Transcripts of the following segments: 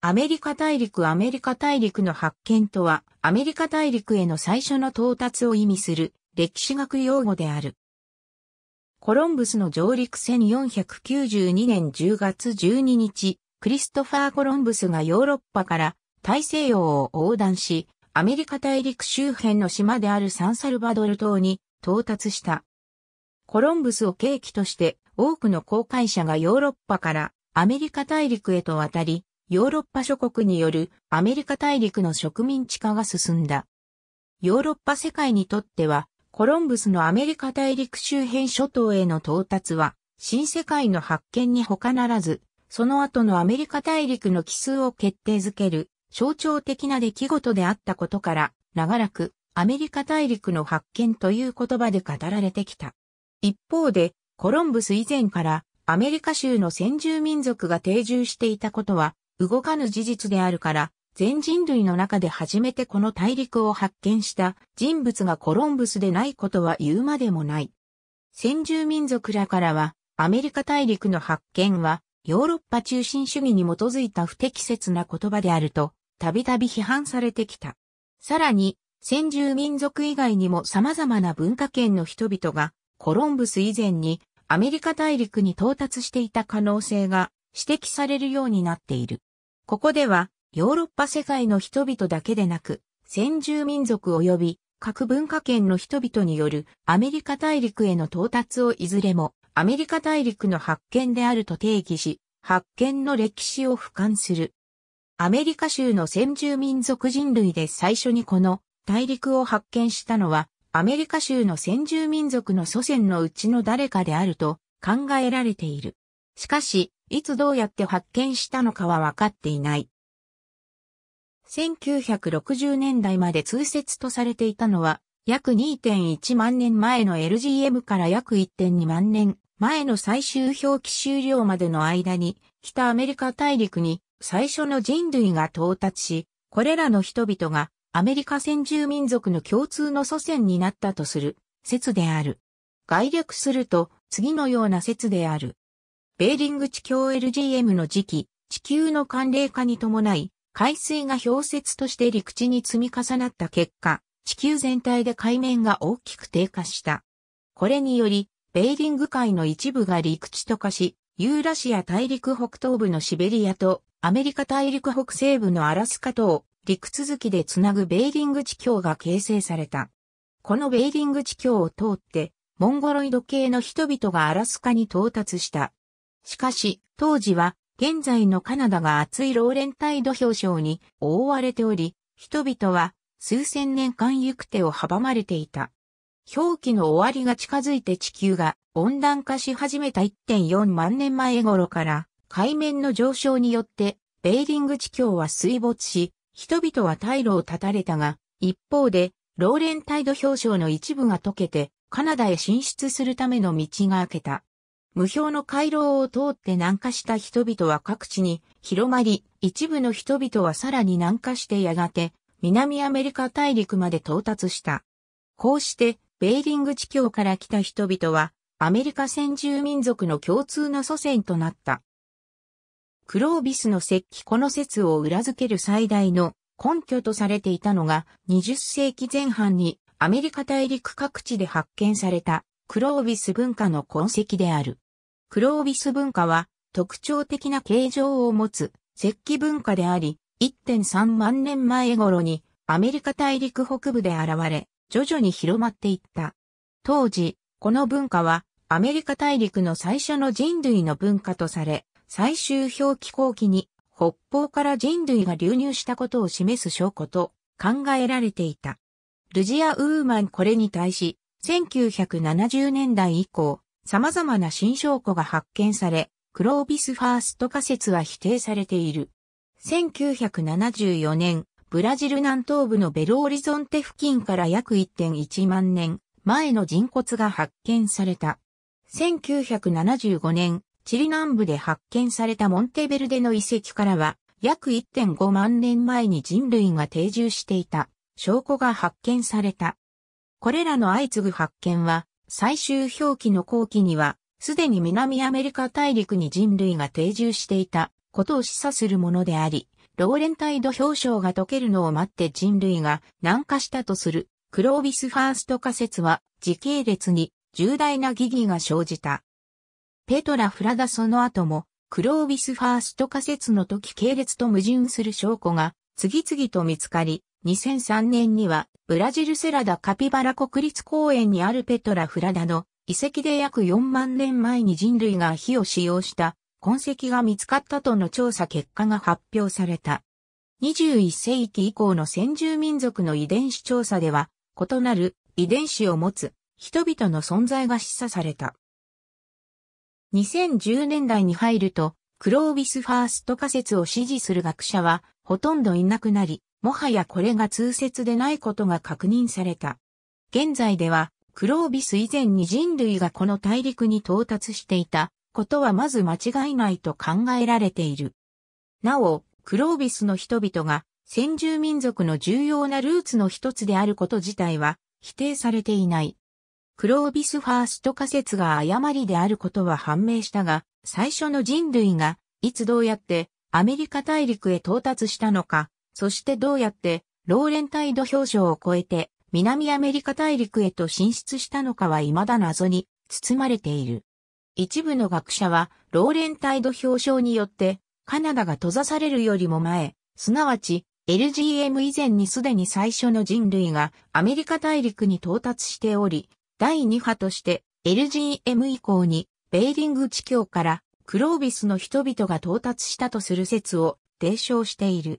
アメリカ大陸アメリカ大陸の発見とは、アメリカ大陸への最初の到達を意味する歴史学用語である。コロンブスの上陸1492年10月12日、クリストファー・コロンブスがヨーロッパから大西洋を横断し、アメリカ大陸周辺の島であるサンサルバドル島に到達した。コロンブスを契機として多くの航海者がヨーロッパからアメリカ大陸へと渡り、ヨーロッパ諸国によるアメリカ大陸の植民地化が進んだ。ヨーロッパ世界にとっては、コロンブスのアメリカ大陸周辺諸島への到達は、新世界の発見に他ならず、その後のアメリカ大陸の奇数を決定づける象徴的な出来事であったことから、長らくアメリカ大陸の発見という言葉で語られてきた。一方で、コロンブス以前からアメリカ州の先住民族が定住していたことは動かぬ事実であるから、全人類の中で初めてこの大陸を発見した人物がコロンブスでないことは言うまでもない。先住民族らからは、アメリカ大陸の発見は、ヨーロッパ中心主義に基づいた不適切な言葉であると、たびたび批判されてきた。さらに、先住民族以外にも様々な文化圏の人々が、コロンブス以前にアメリカ大陸に到達していた可能性が指摘されるようになっている。ここでは、ヨーロッパ世界の人々だけでなく、先住民族及び各文化圏の人々によるアメリカ大陸への到達をいずれもアメリカ大陸の発見であると定義し、発見の歴史を俯瞰する。アメリカ州の先住民族人類で最初にこの大陸を発見したのは、アメリカ州の先住民族の祖先のうちの誰かであると考えられている。しかし、いつどうやって発見したのかは分かっていない。1960年代まで通説とされていたのは、約2.1万年前の LGM から約1.2万年前の最終表記終了までの間に、北アメリカ大陸に最初の人類が到達し、これらの人々がアメリカ先住民族の共通の祖先になったとする説である。概略すると次のような説である。ベーリング地峡 LGM の時期、地球の寒冷化に伴い、海水が氷雪として陸地に積み重なった結果、地球全体で海面が大きく低下した。これにより、ベーリング海の一部が陸地と化し、ユーラシア大陸北東部のシベリアとアメリカ大陸北西部のアラスカとを陸続きでつなぐベーリング地峡が形成された。このベーリング地峡を通って、モンゴロイド系の人々がアラスカに到達した。しかし、当時は、現在のカナダが厚いローレンタイド氷床に覆われており、人々は数千年間行く手を阻まれていた。表記の終わりが近づいて地球が温暖化し始めた1.4万年前頃から海面の上昇によってベーリング地境は水没し、人々は退路を断たれたが、一方でローレンタイド氷床の一部が溶けてカナダへ進出するための道が開けた。無表の回廊を通って南下した人々は各地に広まり、一部の人々はさらに南下してやがて南アメリカ大陸まで到達した。こうして、ベーリング地境から来た人々は、アメリカ先住民族の共通の祖先となった。クロービスの石器この説を裏付ける最大の根拠とされていたのが、20世紀前半にアメリカ大陸各地で発見されたクロービス文化の痕跡である。クロービス文化は特徴的な形状を持つ石器文化であり、1.3万年前頃にアメリカ大陸北部で現れ、徐々に広まっていった。当時、この文化はアメリカ大陸の最初の人類の文化とされ、最終表記後期に北方から人類が流入したことを示す証拠と考えられていた。ルジア・ウーマンこれに対し、1970年代以降、様々な新証拠が発見され、クロービスファースト仮説は否定されている。1974年、ブラジル南東部のベロオリゾンテ付近から約1.1万年前の人骨が発見された。1975年、チリ南部で発見されたモンテベルデの遺跡からは、約1.5万年前に人類が定住していた証拠が発見された。これらの相次ぐ発見は、最終表記の後期には、すでに南アメリカ大陸に人類が定住していたことを示唆するものであり、ローレンタイド表彰が解けるのを待って人類が南下したとするクロービスファースト仮説は時系列に重大な疑義が生じた。ペトラ・フラダその後もクロービスファースト仮説の時系列と矛盾する証拠が次々と見つかり、2003年には、ブラジルセラダカピバラ国立公園にあるペトラフラダの遺跡で約4万年前に人類が火を使用した痕跡が見つかったとの調査結果が発表された。21世紀以降の先住民族の遺伝子調査では、異なる遺伝子を持つ人々の存在が示唆された。2010年代に入ると、クロービスファースト仮説を支持する学者はほとんどいなくなり、もはやこれが通説でないことが確認された。現在では、クロービス以前に人類がこの大陸に到達していたことはまず間違いないと考えられている。なお、クロービスの人々が先住民族の重要なルーツの一つであること自体は否定されていない。クロービスファースト仮説が誤りであることは判明したが、最初の人類がいつどうやってアメリカ大陸へ到達したのかそしてどうやって、ローレンタイド氷床を越えて、南アメリカ大陸へと進出したのかは未だ謎に包まれている。一部の学者は、ローレンタイド表彰によって、カナダが閉ざされるよりも前、すなわち、LGM 以前にすでに最初の人類がアメリカ大陸に到達しており、第2波として LGM 以降にベーリング地境からクロービスの人々が到達したとする説を提唱している。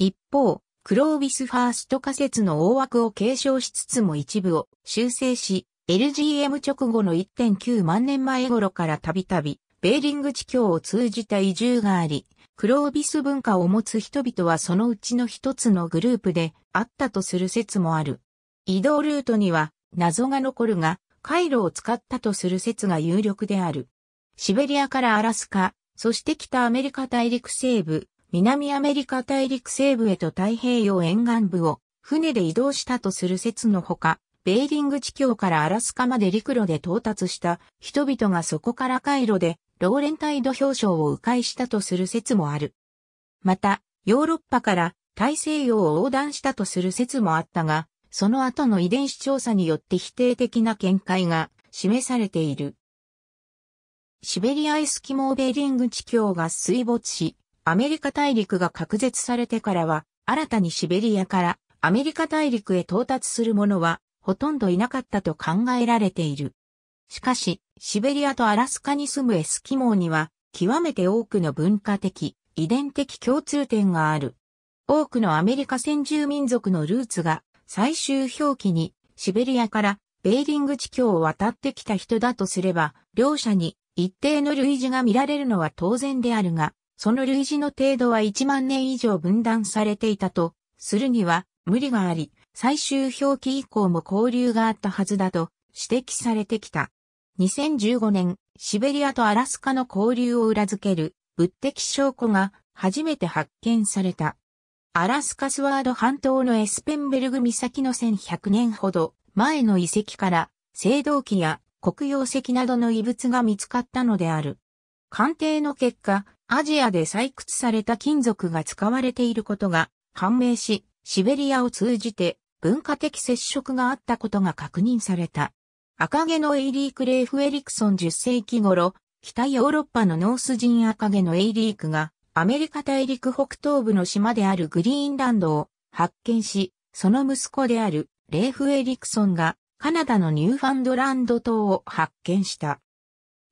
一方、クロービスファースト仮説の大枠を継承しつつも一部を修正し、LGM 直後の1.9万年前頃からたびたび、ベーリング地境を通じた移住があり、クロービス文化を持つ人々はそのうちの一つのグループであったとする説もある。移動ルートには謎が残るが、回路を使ったとする説が有力である。シベリアからアラスカ、そして北アメリカ大陸西部、南アメリカ大陸西部へと太平洋沿岸部を船で移動したとする説のほか、ベーリング地境からアラスカまで陸路で到達した人々がそこから回路でローレンタイド氷床を迂回したとする説もある。また、ヨーロッパから大西洋を横断したとする説もあったが、その後の遺伝子調査によって否定的な見解が示されている。シベリアエスキモーベーリング地境が水没し、アメリカ大陸が隔絶されてからは、新たにシベリアからアメリカ大陸へ到達する者は、ほとんどいなかったと考えられている。しかし、シベリアとアラスカに住むエスキモーには、極めて多くの文化的、遺伝的共通点がある。多くのアメリカ先住民族のルーツが、最終表記に、シベリアからベーリング地境を渡ってきた人だとすれば、両者に一定の類似が見られるのは当然であるが、その類似の程度は1万年以上分断されていたと、するには無理があり、最終表記以降も交流があったはずだと指摘されてきた。2015年、シベリアとアラスカの交流を裏付ける物的証拠が初めて発見された。アラスカスワード半島のエスペンベルグ岬の1100年ほど前の遺跡から青銅器や黒曜石などの遺物が見つかったのである。鑑定の結果、アジアで採掘された金属が使われていることが判明し、シベリアを通じて文化的接触があったことが確認された。赤毛のエイリーク・レイフ・エリクソン10世紀頃、北ヨーロッパのノース人赤毛のエイリークがアメリカ大陸北東部の島であるグリーンランドを発見し、その息子であるレイフ・エリクソンがカナダのニューファンドランド島を発見した。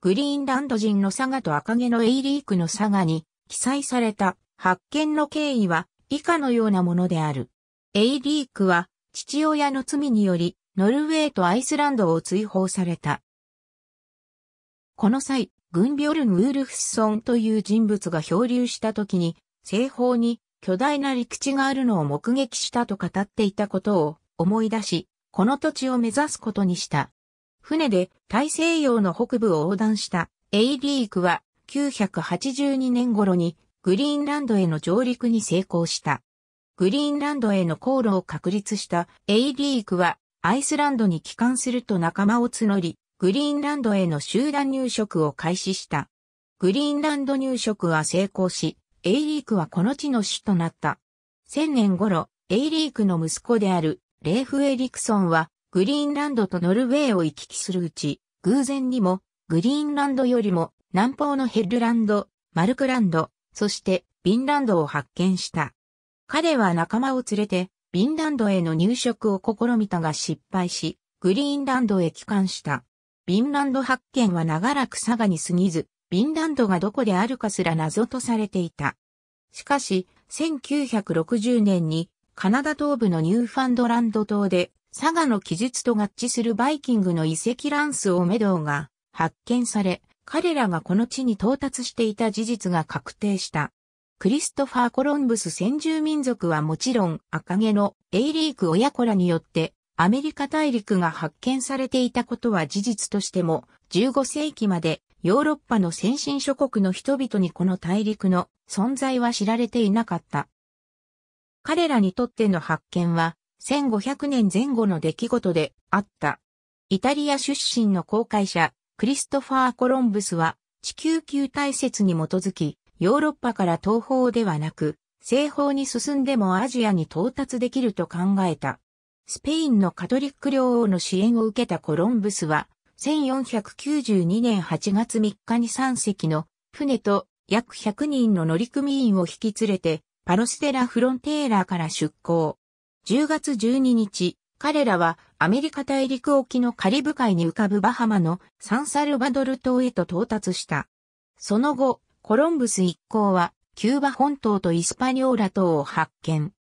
グリーンランド人の佐賀と赤毛のエイリークの佐賀に記載された発見の経緯は以下のようなものである。エイリークは父親の罪によりノルウェーとアイスランドを追放された。この際、グンビョルン・ウールフスソンという人物が漂流した時に、西方に巨大な陸地があるのを目撃したと語っていたことを思い出し、この土地を目指すことにした。船で大西洋の北部を横断したエイリークは982年頃にグリーンランドへの上陸に成功した。グリーンランドへの航路を確立したエイリークはアイスランドに帰還すると仲間を募り、グリーンランドへの集団入植を開始した。グリーンランド入植は成功し、エイリークはこの地の主となった。1000年頃、エイリークの息子であるレーフ・エリクソンはグリーンランドとノルウェーを行き来するうち、偶然にも、グリーンランドよりも南方のヘルランド、マルクランド、そしてヴィンランドを発見した。彼は仲間を連れて、ヴィンランドへの入植を試みたが失敗し、グリーンランドへ帰還した。ヴィンランド発見は長らく佐賀に過ぎず、ヴィンランドがどこであるかすら謎とされていた。しかし、1960年にカナダ東部のニューファンドランド島で佐賀の記述と合致するバイキングの遺跡ランスオメドウが発見され、彼らがこの地に到達していた事実が確定した。クリストファー・コロンブス先住民族はもちろん赤毛のエイリーク親子らによってアメリカ大陸が発見されていたことは事実としても15世紀までヨーロッパの先進諸国の人々にこの大陸の存在は知られていなかった。彼らにとっての発見は1500年前後の出来事であった。イタリア出身の航海者、クリストファー・コロンブスは、地球球体説に基づき、ヨーロッパから東方ではなく、西方に進んでもアジアに到達できると考えた。スペインのカトリック領王の支援を受けたコロンブスは、1492年8月3日に3隻の船と約100人の乗組員を引き連れて、パロステラ・フロンテーラーから出港。10月12日、彼らはアメリカ大陸沖のカリブ海に浮かぶバハマのサンサルバドル島へと到達した。その後、コロンブス一行はキューバ本島とイスパニョーラ島を発見。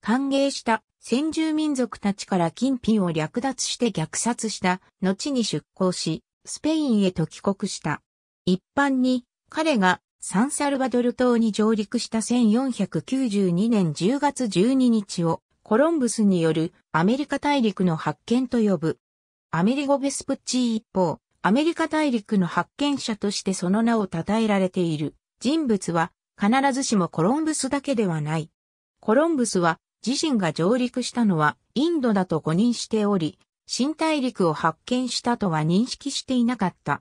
歓迎した先住民族たちから金品を略奪して虐殺した後に出港し、スペインへと帰国した。一般に彼がサンサルバドル島に上陸した1492年10月12日をコロンブスによるアメリカ大陸の発見と呼ぶ。アメリゴ・ベスプッチー一方、アメリカ大陸の発見者としてその名を称えられている人物は必ずしもコロンブスだけではない。コロンブスは自身が上陸したのはインドだと誤認しており、新大陸を発見したとは認識していなかった。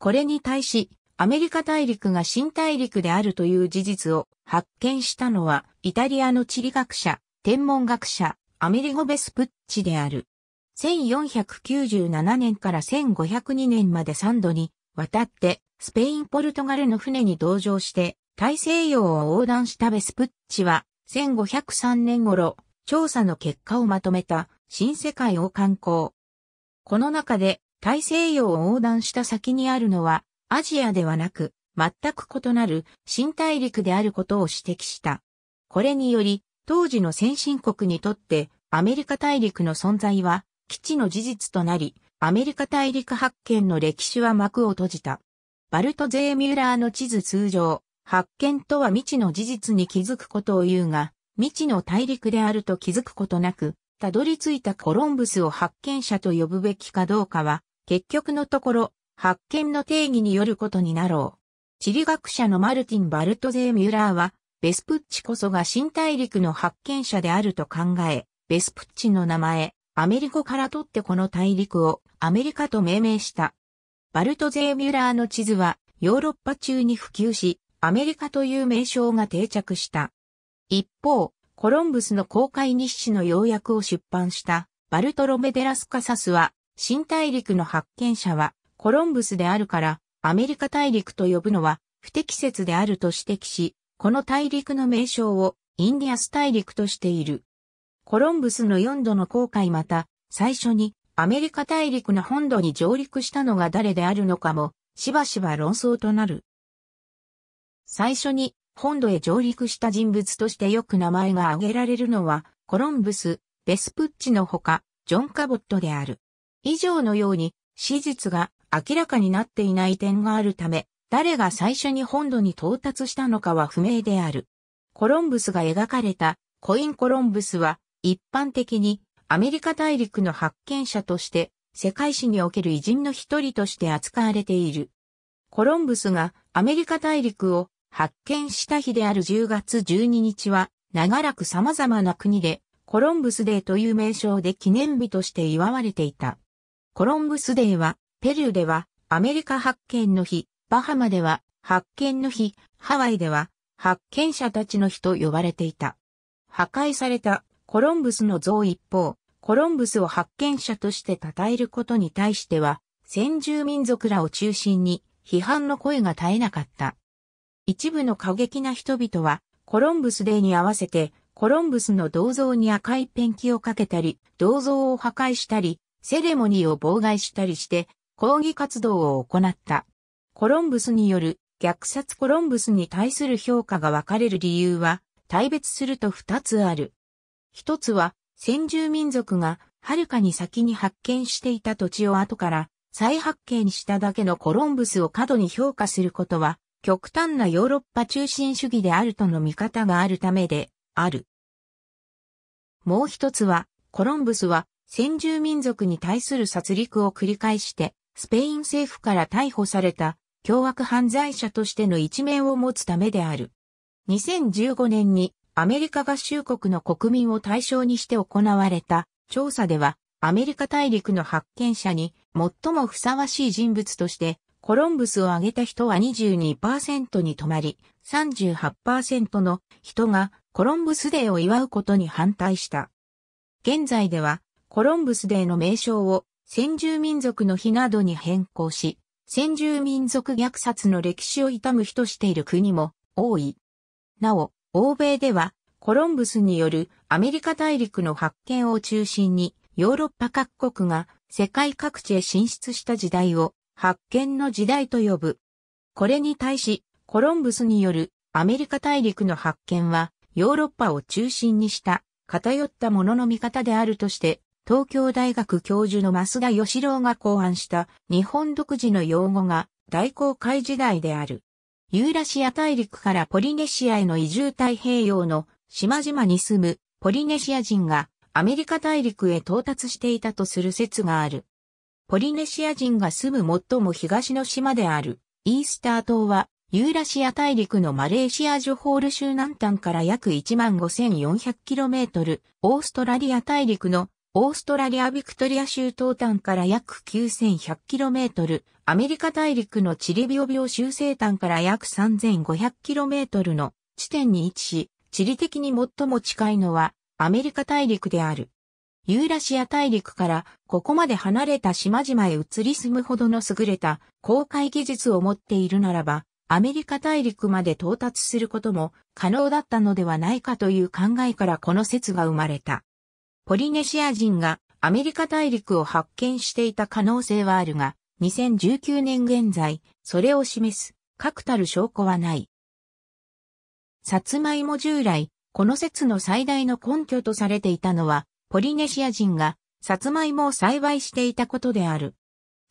これに対し、アメリカ大陸が新大陸であるという事実を発見したのは、イタリアの地理学者、天文学者、アメリゴ・ベスプッチである。1497年から1502年まで3度に渡って、スペイン・ポルトガルの船に同乗して、大西洋を横断したベスプッチは、1503年頃、調査の結果をまとめた、新世界を観光。この中で、大西洋を横断した先にあるのは、アジアではなく、全く異なる新大陸であることを指摘した。これにより、当時の先進国にとってアメリカ大陸の存在は基地の事実となり、アメリカ大陸発見の歴史は幕を閉じた。バルト・ゼー・ミューラーの地図通常、発見とは未知の事実に気づくことを言うが、未知の大陸であると気づくことなく、たどり着いたコロンブスを発見者と呼ぶべきかどうかは、結局のところ、発見の定義によることになろう。地理学者のマルティン・バルトゼー・ミュラーは、ベスプッチこそが新大陸の発見者であると考え、ベスプッチの名前、アメリカから取ってこの大陸をアメリカと命名した。バルトゼー・ミュラーの地図はヨーロッパ中に普及し、アメリカという名称が定着した。一方、コロンブスの公開日誌の要約を出版したバルトロメデラスカサスは、新大陸の発見者はコロンブスであるから、アメリカ大陸と呼ぶのは不適切であると指摘し、この大陸の名称をインディアス大陸としている。コロンブスの4度の航海また、最初にアメリカ大陸の本土に上陸したのが誰であるのかも、しばしば論争となる。最初に本土へ上陸した人物としてよく名前が挙げられるのは、コロンブス、ベスプッチのほか、ジョン・カボットである。以上のように、史実が明らかになっていない点があるため、誰が最初に本土に到達したのかは不明である。コロンブスが描かれたコインコロンブスは一般的にアメリカ大陸の発見者として世界史における偉人の一人として扱われている。コロンブスがアメリカ大陸を発見した日である10月12日は長らく様々な国でコロンブスデーという名称で記念日として祝われていた。コロンブスデーはペルーではアメリカ発見の日、バハマでは発見の日、ハワイでは発見者たちの日と呼ばれていた。破壊されたコロンブスの像一方、コロンブスを発見者として称えることに対しては、先住民族らを中心に批判の声が絶えなかった。一部の過激な人々は、コロンブスデーに合わせて、コロンブスの銅像に赤いペンキをかけたり、銅像を破壊したり、セレモニーを妨害したりして、抗議活動を行った。コロンブスによる虐殺コロンブスに対する評価が分かれる理由は、対別すると二つある。一つは、先住民族が遥かに先に発見していた土地を後から再発見しただけのコロンブスを過度に評価することは、極端なヨーロッパ中心主義であるとの見方があるためで、ある。もう一つは、コロンブスは先住民族に対する殺戮を繰り返して、スペイン政府から逮捕された凶悪犯罪者としての一面を持つためである。2015年にアメリカ合衆国の国民を対象にして行われた調査では、アメリカ大陸の発見者に最もふさわしい人物として、コロンブスを挙げた人は22%に止まり、38%の人がコロンブスデーを祝うことに反対した。現在では、コロンブスデーの名称を先住民族の日などに変更し、先住民族虐殺の歴史を悼む日としている国も多い。なお、欧米では、コロンブスによるアメリカ大陸の発見を中心に、ヨーロッパ各国が世界各地へ進出した時代を発見の時代と呼ぶ。これに対し、コロンブスによるアメリカ大陸の発見はヨーロッパを中心にした偏ったものの見方であるとして東京大学教授の増田義郎が考案した日本独自の用語が大航海時代である。ユーラシア大陸からポリネシアへの移住太平洋の島々に住むポリネシア人がアメリカ大陸へ到達していたとする説がある。ポリネシア人が住む最も東の島であるイースター島はユーラシア大陸のマレーシアジョホール州南端から約 15,400km、オーストラリア大陸のオーストラリアビクトリア州東端から約 9100km、アメリカ大陸のチリビオビオ州西端から約 3500km の地点に位置し、地理的に最も近いのはアメリカ大陸である。ユーラシア大陸からここまで離れた島々へ移り住むほどの優れた航海技術を持っているならば、アメリカ大陸まで到達することも可能だったのではないかという考えからこの説が生まれた。ポリネシア人がアメリカ大陸を発見していた可能性はあるが、2019年現在、それを示す確たる証拠はない。サツマイモ従来、この説の最大の根拠とされていたのは、ポリネシア人がサツマイモを栽培していたことである。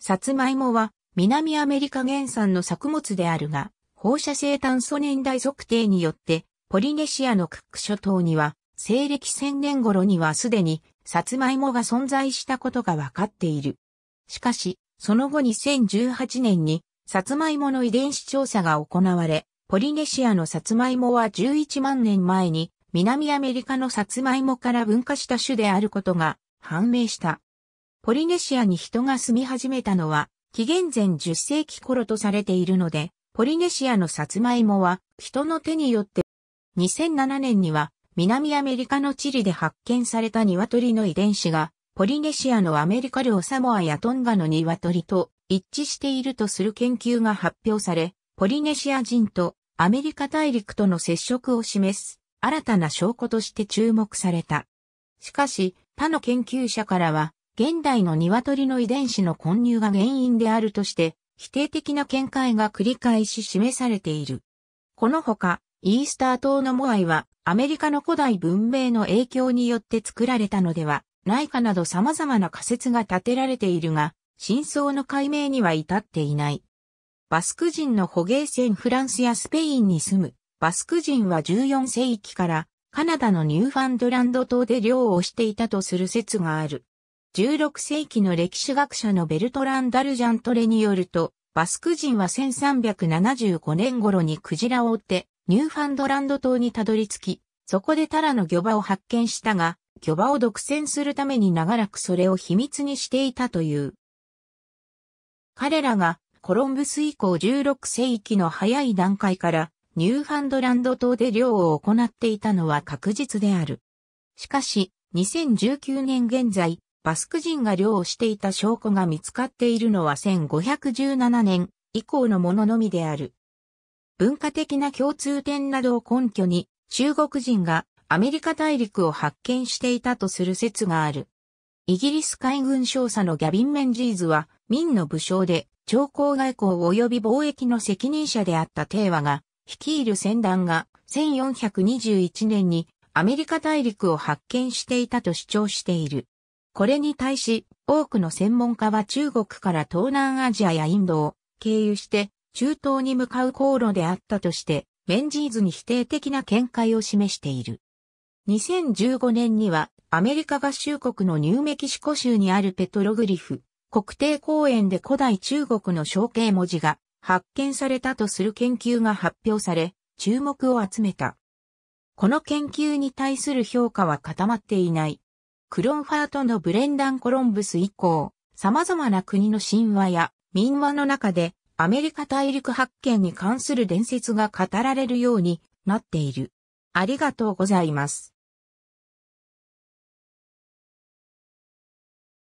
サツマイモは南アメリカ原産の作物であるが、放射性炭素年代測定によって、ポリネシアのクック諸島には西暦1000年頃にはすでに、サツマイモが存在したことがわかっている。しかし、その後2018年に、サツマイモの遺伝子調査が行われ、ポリネシアのサツマイモは11万年前に、南アメリカのサツマイモから分化した種であることが判明した。ポリネシアに人が住み始めたのは、紀元前10世紀頃とされているので、ポリネシアのサツマイモは人の手によって2007年には南アメリカのチリで発見された鶏の遺伝子が、ポリネシアのアメリカ領サモアやトンガの鶏と一致しているとする研究が発表され、ポリネシア人とアメリカ大陸との接触を示す新たな証拠として注目された。しかし、他の研究者からは、現代の鶏の遺伝子の混入が原因であるとして、否定的な見解が繰り返し示されている。このほか、イースター島のモアイはアメリカの古代文明の影響によって作られたのではないかなど様々な仮説が立てられているが、真相の解明には至っていない。バスク人の捕鯨船フランスやスペインに住むバスク人は14世紀からカナダのニューファンドランド島で漁をしていたとする説がある。16世紀の歴史学者のベルトラン・ダルジャントレによると、バスク人は1375年頃にクジラを追ってニューファンドランド島にたどり着き、そこでタラの漁場を発見したが、漁場を独占するために長らくそれを秘密にしていたという。彼らがコロンブス以降16世紀の早い段階からニューファンドランド島で漁を行っていたのは確実である。しかし、2019年現在、バスク人が漁をしていた証拠が見つかっているのは1517年以降のもののみである。文化的な共通点などを根拠に中国人がアメリカ大陸を発見していたとする説がある。イギリス海軍少佐のギャビン・メンジーズは、民の武将で、朝貢外交及び貿易の責任者であった帝和が、率いる船団が、1421年にアメリカ大陸を発見していたと主張している。これに対し、多くの専門家は中国から東南アジアやインドを経由して中東に向かう航路であったとして、メンジーズに否定的な見解を示している。2015年には、アメリカ合衆国のニューメキシコ州にあるペトログリフ、国定公園で古代中国の象形文字が発見されたとする研究が発表され、注目を集めた。この研究に対する評価は固まっていない。クロンファートのブレンダン・コロンブス以降、様々な国の神話や民話の中でアメリカ大陸発見に関する伝説が語られるようになっている。ありがとうございます。